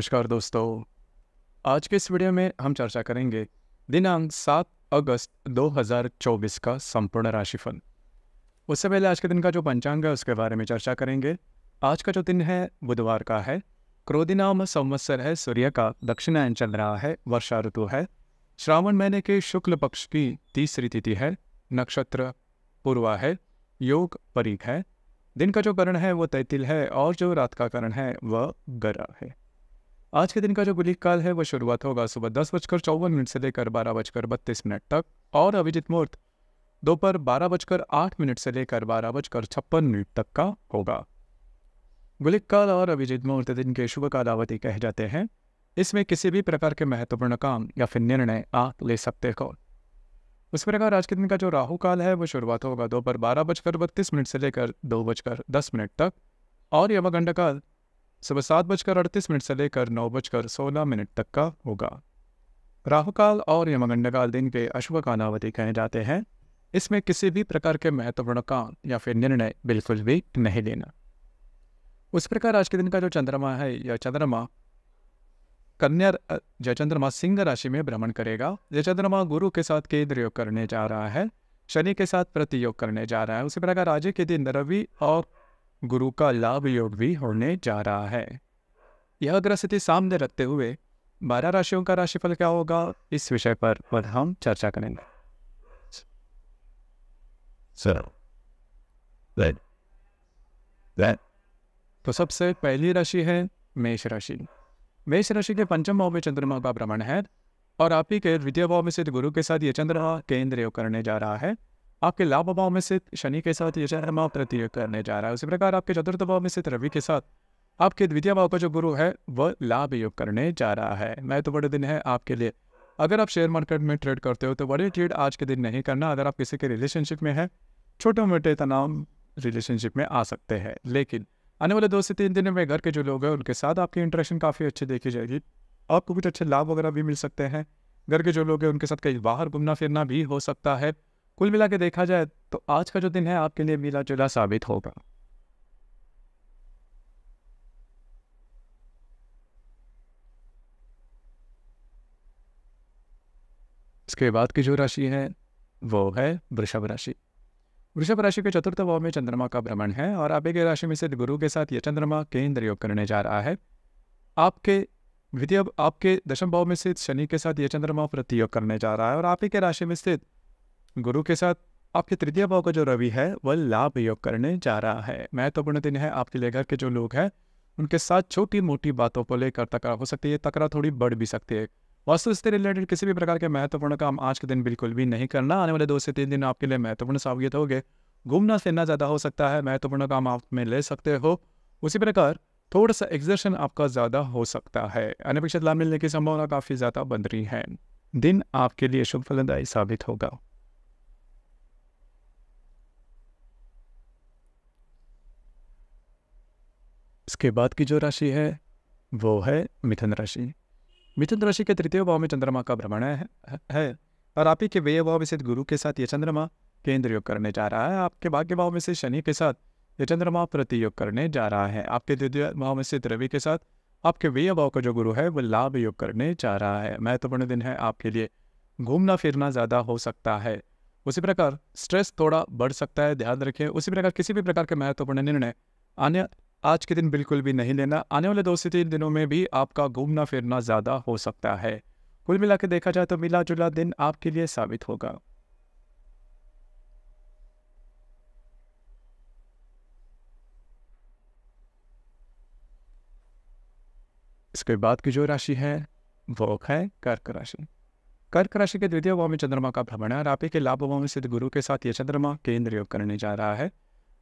नमस्कार दोस्तों आज के इस वीडियो में हम चर्चा करेंगे दिनांक 7 अगस्त 2024 का संपूर्ण राशिफल उससे पहले आज के दिन का जो पंचांग है उसके बारे में चर्चा करेंगे आज का जो दिन है बुधवार का है क्रोधिनाम संवत्सर है सूर्य का दक्षिणायन चल रहा है वर्षा ऋतु है श्रावण महीने के शुक्ल पक्ष की तीसरी तिथि है नक्षत्र पूर्वा है योग परीख है दिन का जो करण है वो तैतिल है और जो रात का करण है वह गरा है आज के दिन का जो गुलिक काल है वह शुरुआत होगा सुबह दस बजकर चौवन मिनट से लेकर बारह बजकर बत्तीस मिनट तक और अभिजित मुहूर्त दोपहर बारह बजकर आठ मिनट से लेकर बारह बजकर छप्पन मिनट तक का होगा गुलिक काल और अभिजित मुहूर्त दिन के शुभ कालावधि कहे जाते हैं इसमें किसी भी प्रकार के महत्वपूर्ण काम या फिर निर्णय आप ले सकते हो उस प्रकार आज के दिन का जो राहु काल है वो शुरुआत होगा दोपहर बारह बजकर बत्तीस मिनट से लेकर दो बजकर दस मिनट तक और यमगंड काल सुबह सात बजकर अड़तीस मिनट से लेकर नौ बजकर सोलह मिनट तक का होगा राहु काल और यमगंडकाल दिन के अश्व कालावधि कहे जाते हैं इसमें किसी भी प्रकार के महत्वपूर्ण काम या फिर निर्णय बिल्कुल भी नहीं लेना उस प्रकार आज के दिन का जो चंद्रमा है यह चंद्रमा कन्या जय चंद्रमा सिंह राशि में भ्रमण करेगा जय चंद्रमा गुरु के साथ केंद्र योग करने जा रहा है शनि के साथ प्रतियोग करने जा रहा है उसी प्रकार आज के दिन रवि और गुरु का लाभ योग भी होने जा रहा है यह अग्र स्थिति सामने रखते हुए बारह राशियों का राशिफल क्या होगा इस विषय पर हम चर्चा करेंगे सर तो सबसे पहली राशि है मेष राशि मेष राशि के पंचम भाव में चंद्रमा का भ्रमण है और आप ही के द्वितीय भाव में स्थित गुरु के साथ ये चंद्रमा केंद्र योग करने जा रहा है आपके लाभ अभाव में से शनि के साथ यह रहमा तृतीय करने जा रहा है उसी प्रकार आपके चतुर्थ भाव में से रवि के साथ आपके द्वितीय भाव का जो गुरु है वह लाभ योग करने जा रहा है मैं तो बड़े दिन है आपके लिए अगर आप शेयर मार्केट में ट्रेड करते हो तो बड़े ट्रेड आज के दिन नहीं करना अगर आप किसी के रिलेशनशिप में है छोटे मोटे तनाव रिलेशनशिप में आ सकते हैं लेकिन आने वाले दो से तीन दिनों में घर के जो लोग हैं उनके साथ आपकी इंटरेक्शन काफ़ी अच्छी देखी जाएगी आपको कुछ अच्छे लाभ वगैरह भी मिल सकते हैं घर के जो लोग हैं उनके साथ कहीं बाहर घूमना फिरना भी हो सकता है कुल मिला के देखा जाए तो आज का जो दिन है आपके लिए मिला जुला साबित होगा इसके बाद की जो राशि है वो है वृषभ राशि वृषभ राशि के चतुर्थ भाव में चंद्रमा का भ्रमण है और आप एक राशि में सिद्ध गुरु के साथ यह चंद्रमा केंद्र योग करने जा रहा है आपके द्वितीय आपके दशम भाव में स्थित शनि के साथ यह चंद्रमा प्रतियोग करने जा रहा है और आप ही के राशि में स्थित गुरु के साथ आपके तृतीय भाव का जो रवि है वह लाभ योग करने जा रहा है महत्वपूर्ण दिन है आपके लिए घर के जो लोग हैं उनके साथ छोटी मोटी बातों को लेकर तकरा हो सकती है तकरा थोड़ी बढ़ भी सकती है वास्तु से रिलेटेड किसी भी प्रकार के महत्वपूर्ण काम आज के दिन बिल्कुल भी नहीं करना आने वाले दो से तीन दिन आपके लिए महत्वपूर्ण साबित हो घूमना फिरना ज़्यादा हो सकता है महत्वपूर्ण काम आप में ले सकते हो उसी प्रकार थोड़ा सा एग्जर्शन आपका ज़्यादा हो सकता है अनपेक्षित लाभ मिलने की संभावना काफ़ी ज़्यादा बन रही है दिन आपके लिए शुभ फलदायी साबित होगा इसके बाद की जो राशि है वो है मिथुन राशि मिथुन राशि के तृतीय भाव में चंद्रमा का भ्रमण है, है और आप ही के व्यय भाव स्थित गुरु के साथ ये चंद्रमा केंद्र योग करने जा रहा है आपके भाग्य भाव में से शनि के साथ ये चंद्रमा प्रतियोग करने जा रहा है आपके द्वितीय भाव में स्थित रवि के साथ आपके व्यय भाव का जो गुरु है वो लाभ योग करने जा रहा है महत्वपूर्ण दिन है आपके लिए घूमना फिरना ज़्यादा हो सकता है उसी प्रकार स्ट्रेस थोड़ा बढ़ सकता है ध्यान रखें उसी प्रकार किसी भी प्रकार के महत्वपूर्ण निर्णय आने आज के दिन बिल्कुल भी नहीं लेना आने वाले दो से तीन दिनों में भी आपका घूमना फिरना ज़्यादा हो सकता है कुल मिला के देखा जाए तो मिला जुला दिन आपके लिए साबित होगा इसके बाद की जो राशि है वो है कर्क राशि कर्क राशि के द्वितीय भाव में चंद्रमा का भ्रमण है और आप ही के लाभ भाव में सिद्ध गुरु के साथ यह चंद्रमा केंद्र योग करने जा रहा है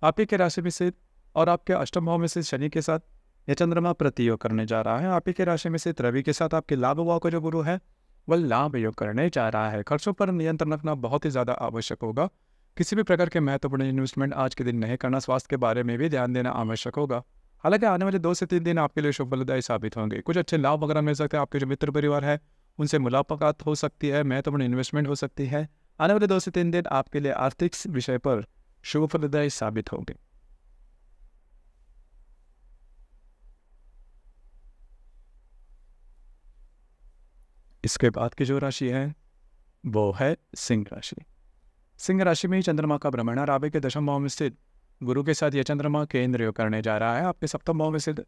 आप ही के राशि में सिद्ध और आपके अष्टम भाव में से शनि के साथ यह चंद्रमा प्रतियोग करने जा रहा है आप ही के राशि में से रवि के साथ आपके लाभ भाव का जो गुरु है वह लाभ योग करने जा रहा है खर्चों पर नियंत्रण रखना बहुत ही ज़्यादा आवश्यक होगा किसी भी प्रकार के महत्वपूर्ण इन्वेस्टमेंट आज के दिन नहीं करना स्वास्थ्य के बारे में भी ध्यान देना आवश्यक होगा हालांकि आने वाले दो से तीन दिन आपके लिए शुभ फलदायी साबित होंगे कुछ अच्छे लाभ वगैरह मिल सकते हैं आपके जो मित्र परिवार है उनसे मुलाकात हो सकती है महत्वपूर्ण इन्वेस्टमेंट हो सकती है आने वाले दो से तीन दिन आपके लिए आर्थिक विषय पर शुभ फलदायी साबित होंगे इसके बाद की जो राशि है वो है सिंह राशि सिंह राशि में चंद्रमा का भ्रमण रावे के दशम भाव में स्थित गुरु के साथ यह चंद्रमा केंद्र योग करने जा रहा है आपके सप्तम भाव में स्थित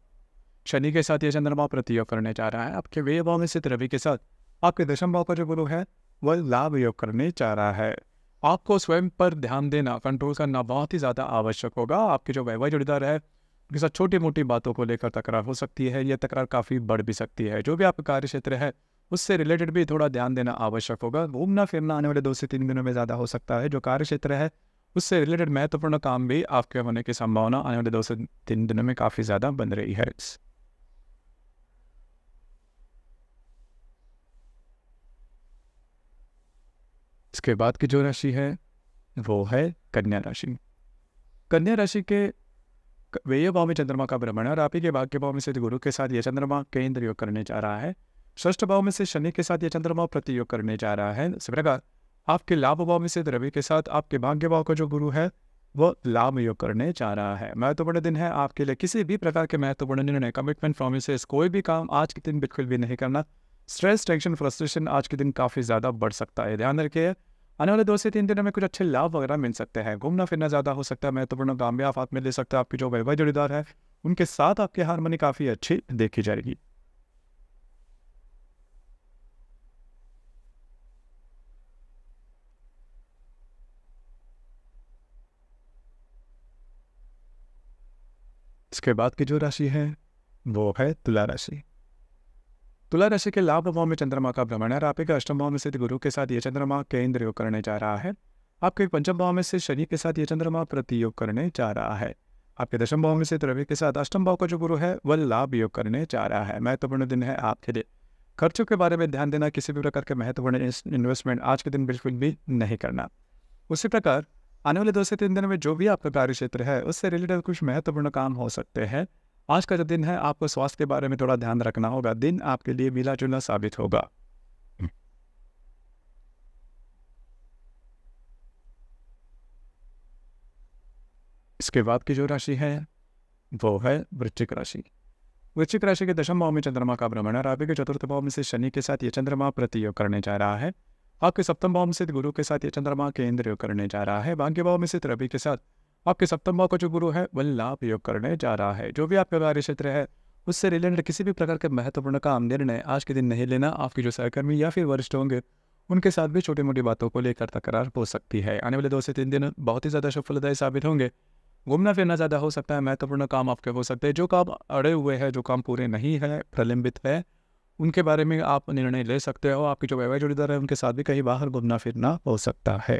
शनि के साथ यह चंद्रमा प्रतियोग करने जा रहा है आपके वे भाव में स्थित रवि के साथ आपके दशम भाव का जो गुरु है वह लाभ योग करने जा रहा है आपको स्वयं पर ध्यान देना कंट्रोल करना बहुत ही ज़्यादा आवश्यक होगा आपके जो वैवाहिक जुड़ीदार है उनके साथ छोटी मोटी बातों को लेकर तकरार हो सकती है यह तकरार काफ़ी बढ़ भी सकती है जो भी आपका कार्य क्षेत्र है उससे रिलेटेड भी थोड़ा ध्यान देना आवश्यक होगा घूमना फिरना आने वाले दो से तीन दिनों में ज़्यादा हो सकता है जो कार्य क्षेत्र है उससे रिलेटेड महत्वपूर्ण काम भी आपके होने की संभावना आने वाले दो से तीन दिनों में काफ़ी ज़्यादा बन रही है इसके बाद की जो राशि है वो है कन्या राशि कन्या राशि के व्यय भाव में चंद्रमा का भ्रमण है और आप ही के भाग्य भाव में से गुरु के साथ यह चंद्रमा केंद्र योग करने जा रहा है षष्ठ भाव में से शनि के साथ ये चंद्रमा प्रतियोग करने जा रहा है इसी प्रकार आपके लाभ भाव में से रवि के साथ आपके भाग्य भाव का जो गुरु है वो लाभ योग करने जा रहा है महत्वपूर्ण दिन है आपके लिए किसी भी प्रकार के महत्वपूर्ण निर्णय कमिटमेंट प्रोमिस कोई भी काम आज के दिन बिल्कुल भी नहीं करना स्ट्रेस टेंशन फ्रस्ट्रेशन आज के दिन काफ़ी ज़्यादा बढ़ सकता है ध्यान रखिए आने वाले दो से तीन दिनों में कुछ अच्छे लाभ वगैरह मिल सकते हैं घूमना फिरना ज़्यादा हो सकता है महत्वपूर्ण काम भी आप हाथ में ले सकते हैं आपकी जो वैवाह जोड़ीदार है उनके साथ आपकी हारमोनी काफ़ी अच्छी देखी जाएगी इसके बाद की जो राशि है वो है तुला राशि तुला राशि के लाभ भाव में चंद्रमा का भ्रमण है आपके अष्टम भाव में स्थित गुरु के साथ ये चंद्रमा केंद्र योग करने जा रहा है आपके पंचम भाव में से शनि के साथ ये चंद्रमा प्रतियोग करने जा रहा है आपके दशम भाव में से रवि के साथ अष्टम भाव का जो गुरु है वह लाभ योग करने जा रहा है महत्वपूर्ण दिन है आपके लिए खर्चों के बारे में ध्यान देना किसी भी प्रकार के महत्वपूर्ण इन्वेस्टमेंट आज के दिन बिल्कुल भी नहीं करना उसी प्रकार आने वाले दो से तीन दिन में जो भी आपका कार्य क्षेत्र है उससे रिलेटेड कुछ महत्वपूर्ण काम हो सकते हैं आज का जो दिन है आपको स्वास्थ्य के बारे में थोड़ा ध्यान रखना होगा दिन आपके लिए मिला जुला साबित होगा इसके बाद की जो राशि है वो है वृश्चिक राशि वृश्चिक राशि के दशम भाव में चंद्रमा का भ्रमण और आपके चतुर्थ भाव में से शनि के साथ ये चंद्रमा प्रतियोग करने जा रहा है आपके सप्तम भाव में स्थित गुरु के साथ ये चंद्रमा केंद्र योग करने जा रहा है भाग्य भाव में स्थित रवि के साथ आपके सप्तम भाव का जो गुरु है वह लाभ योग करने जा रहा है जो भी आपका कार्य क्षेत्र है उससे रिलेटेड किसी भी प्रकार के महत्वपूर्ण काम निर्णय आज के दिन नहीं लेना आपके जो सहकर्मी या फिर वरिष्ठ होंगे उनके साथ भी छोटी मोटी बातों को लेकर तकरार हो सकती है आने वाले दो से तीन दिन बहुत ही ज़्यादा सफलदायी साबित होंगे घूमना फिरना ज़्यादा हो सकता है महत्वपूर्ण काम आपके हो सकते हैं जो काम अड़े हुए हैं जो काम पूरे नहीं है प्रलंबित है उनके बारे में आप निर्णय ले सकते हो आपके जो वैवाहिक जोड़ीदार है उनके साथ भी कहीं बाहर घूमना फिरना हो सकता है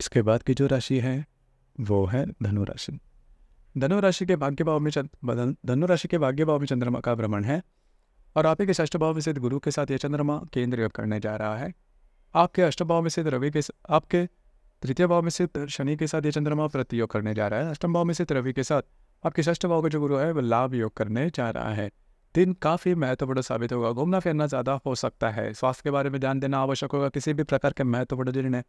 इसके बाद की जो राशि है वो है धनु राशि धनु राशि के भाग्य भाव में धनु राशि के भाग्य भाव में चंद्रमा का भ्रमण है और आप के षष्ठ भाव में स्थित गुरु के साथ यह चंद्रमा केंद्र करने जा रहा है आपके अष्टभाव में स्थित रवि के आपके तृतीय भाव में से शनि के साथ ये चंद्रमा प्रतियोग करने जा रहा है अष्टम भाव में से रवि के साथ आपके षष्ठ भाव का जो गुरु है वह लाभ योग करने जा रहा है दिन काफ़ी महत्वपूर्ण साबित होगा घूमना फिरना ज़्यादा हो सकता है स्वास्थ्य के बारे में ध्यान देना आवश्यक होगा किसी भी प्रकार के महत्वपूर्ण निर्णय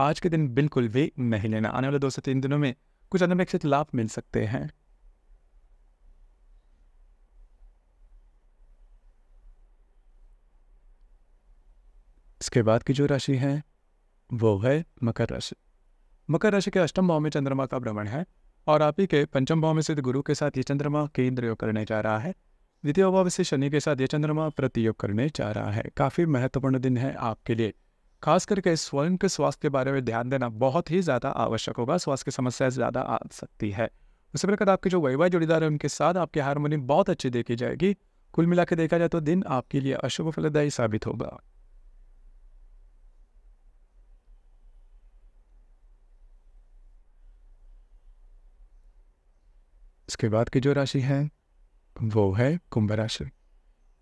आज के दिन बिल्कुल भी नहीं लेना आने वाले दो से तीन दिनों में कुछ अनपेक्षित लाभ मिल सकते हैं इसके बाद की जो राशि है वो है मकर राशि मकर राशि के अष्टम भाव में चंद्रमा का भ्रमण है और आप ही के पंचम भाव में सिद्ध गुरु के साथ ये चंद्रमा केंद्र योग करने जा रहा है द्वितीय भाव से शनि के साथ ये चंद्रमा प्रतियोग करने जा रहा है काफ़ी महत्वपूर्ण दिन है आपके लिए खास करके स्वयं के स्वास्थ्य के बारे में ध्यान देना बहुत ही ज़्यादा आवश्यक होगा स्वास्थ्य की समस्या ज़्यादा आ सकती है उसी प्रकार आपके जो वैवाहिक जोड़ीदार है उनके साथ आपकी हारमोनियम बहुत अच्छी देखी जाएगी कुल मिला देखा जाए तो दिन आपके लिए अशुभ फलदायी साबित होगा इसके बाद की जो राशि है वो है कुंभ राशि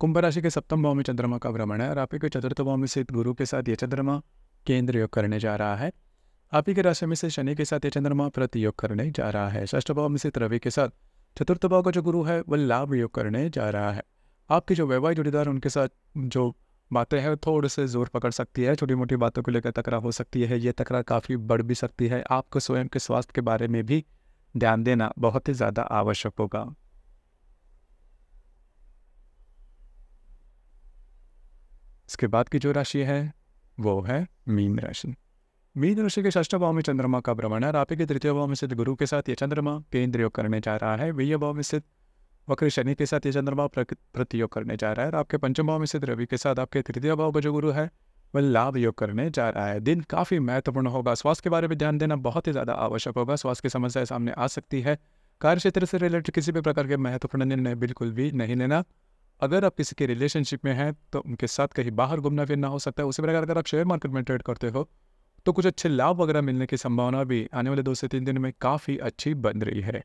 कुंभ राशि के सप्तम भाव में चंद्रमा का भ्रमण है और आप ही के चतुर्थ भाव में स्थित गुरु के साथ ये चंद्रमा केंद्र योग करने जा रहा है आप ही के राशि में से शनि के साथ ये चंद्रमा प्रति योग करने जा रहा है षष्ठ भाव में स्थित रवि के साथ चतुर्थ भाव का जो गुरु है वह लाभ योग करने जा रहा है आपके जो वैवाहिक जोड़ीदार उनके साथ जो बातें हैं थोड़े से जोर पकड़ सकती है छोटी मोटी बातों को लेकर तकरार हो सकती है ये तकरार काफ़ी बढ़ भी सकती है आपको स्वयं के स्वास्थ्य के बारे में भी ध्यान देना बहुत ही ज़्यादा आवश्यक होगा इसके बाद की जो राशि है वो है मीन राशि मीन राशि के ष्ठ भाव में चंद्रमा का भ्रमण है रापी के तृतीय भाव में स्थित गुरु के साथ ये चंद्रमा केंद्र योग करने जा रहा है वीय भाव में स्थित वक्र शनि के साथ ये चंद्रमा प्रतियोग करने जा रहा है आपके पंचम भाव में स्थित रवि के साथ आपके तृतीय भाव का जो गुरु है व लाभ योग करने जा रहा है दिन काफ़ी महत्वपूर्ण होगा स्वास्थ्य के बारे में ध्यान देना बहुत ही ज़्यादा आवश्यक होगा स्वास्थ्य की समस्याएं सामने आ सकती है कार्य क्षेत्र से रिलेटेड किसी भी प्रकार के महत्वपूर्ण निर्णय बिल्कुल भी नहीं लेना अगर आप किसी के रिलेशनशिप में हैं तो उनके साथ कहीं बाहर घूमना फिरना हो सकता है उसी प्रकार अगर आप शेयर मार्केट में ट्रेड करते हो तो कुछ अच्छे लाभ वगैरह मिलने की संभावना भी आने वाले दो से तीन दिन में काफ़ी अच्छी बन रही है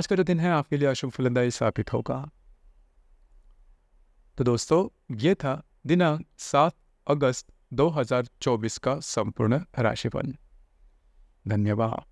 आज का जो दिन है आपके लिए अशुभ फलदायी साबित होगा तो दोस्तों ये था दिनांक सात अगस्त 2024 का संपूर्ण राशिफल धन्यवाद